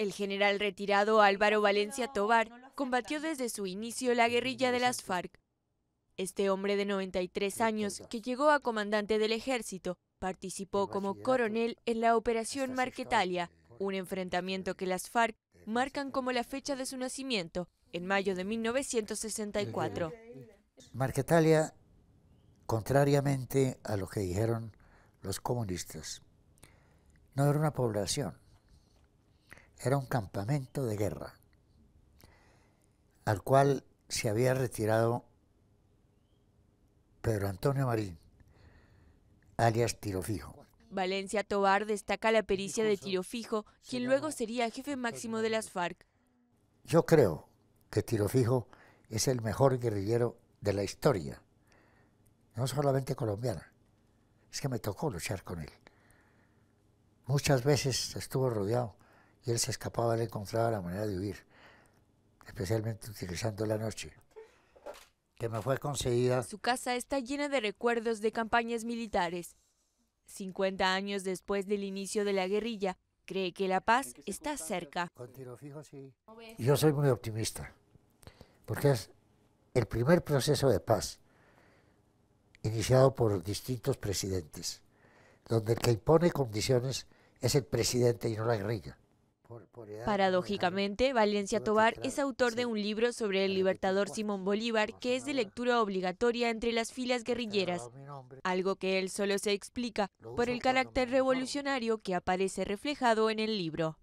El general retirado Álvaro Valencia Tobar combatió desde su inicio la guerrilla de las FARC. Este hombre de 93 años, que llegó a comandante del ejército, participó como coronel en la Operación Marquetalia, un enfrentamiento que las FARC marcan como la fecha de su nacimiento, en mayo de 1964. Marquetalia, contrariamente a lo que dijeron los comunistas, no era una población, era un campamento de guerra, al cual se había retirado Pedro Antonio Marín, alias Tirofijo. Valencia Tobar destaca la pericia de Tirofijo, quien luego sería jefe máximo de las FARC. Yo creo que Tirofijo es el mejor guerrillero de la historia, no solamente colombiana, es que me tocó luchar con él. Muchas veces estuvo rodeado y él se escapaba, le encontraba la manera de huir, especialmente utilizando la noche, que me fue conseguida. Su casa está llena de recuerdos de campañas militares. 50 años después del inicio de la guerrilla, cree que la paz está cerca. Yo soy muy optimista, porque es el primer proceso de paz iniciado por distintos presidentes, donde el que impone condiciones es el presidente y no la guerrilla. Paradójicamente, Valencia Tobar es autor de un libro sobre el libertador Simón Bolívar que es de lectura obligatoria entre las filas guerrilleras, algo que él solo se explica por el carácter revolucionario que aparece reflejado en el libro.